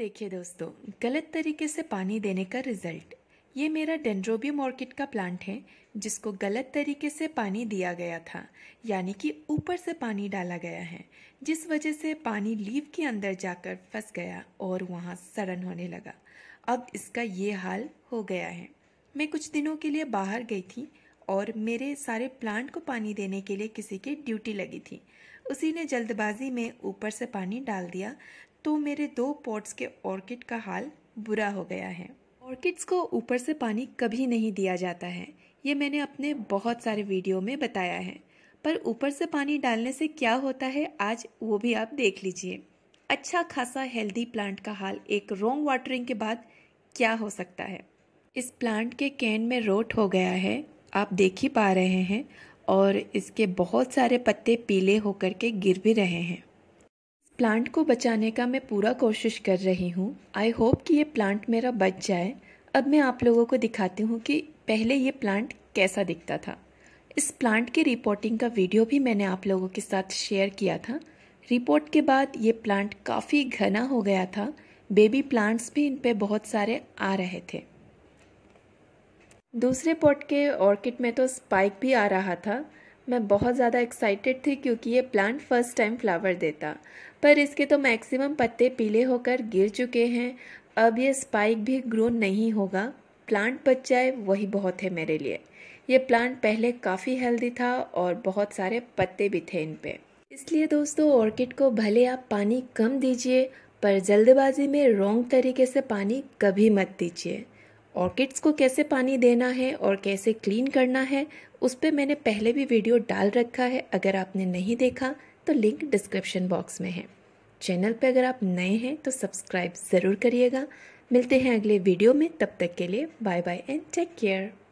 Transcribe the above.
देखिए दोस्तों गलत तरीके से पानी देने का रिजल्ट ये मेरा डेंड्रोबियम ऑर्किड का प्लांट है जिसको गलत तरीके से पानी दिया गया था यानी कि ऊपर से पानी डाला गया है जिस वजह से पानी लीव के अंदर जाकर फंस गया और वहाँ सड़न होने लगा अब इसका ये हाल हो गया है मैं कुछ दिनों के लिए बाहर गई थी और मेरे सारे प्लांट को पानी देने के लिए किसी की ड्यूटी लगी थी उसी ने जल्दबाजी में ऊपर से पानी डाल दिया तो मेरे दो पॉट्स के ऑर्किड का हाल बुरा हो गया है ऑर्किड्स को ऊपर से पानी कभी नहीं दिया जाता है ये मैंने अपने बहुत सारे वीडियो में बताया है पर ऊपर से पानी डालने से क्या होता है आज वो भी आप देख लीजिए अच्छा खासा हेल्दी प्लांट का हाल एक रोंग वाटरिंग के बाद क्या हो सकता है इस प्लांट के कैन में रोट हो गया है आप देख ही पा रहे हैं और इसके बहुत सारे पत्ते पीले होकर के गिर भी रहे हैं प्लांट को बचाने का मैं पूरा कोशिश कर रही हूँ आई होप कि ये प्लांट मेरा बच जाए अब मैं आप लोगों को दिखाती हूँ कि पहले ये प्लांट कैसा दिखता था इस प्लांट के रिपोर्टिंग का वीडियो भी मैंने आप लोगों के साथ शेयर किया था रिपोर्ट के बाद ये प्लांट काफ़ी घना हो गया था बेबी प्लांट्स भी इन पर बहुत सारे आ रहे थे दूसरे पॉट के ऑर्किड में तो स्पाइक भी आ रहा था मैं बहुत ज़्यादा एक्साइटेड थी क्योंकि ये प्लांट फर्स्ट टाइम फ्लावर देता पर इसके तो मैक्सिमम पत्ते पीले होकर गिर चुके हैं अब ये स्पाइक भी ग्रो नहीं होगा प्लांट बच जाए वही बहुत है मेरे लिए ये प्लांट पहले काफ़ी हेल्दी था और बहुत सारे पत्ते भी थे इन पर इसलिए दोस्तों ऑर्किड को भले आप पानी कम दीजिए पर जल्दबाजी में रोंग तरीके से पानी कभी मत दीजिए ऑर्किड्स को कैसे पानी देना है और कैसे क्लीन करना है उस पर मैंने पहले भी वीडियो डाल रखा है अगर आपने नहीं देखा तो लिंक डिस्क्रिप्शन बॉक्स में है चैनल पे अगर आप नए हैं तो सब्सक्राइब ज़रूर करिएगा मिलते हैं अगले वीडियो में तब तक के लिए bye bye and take care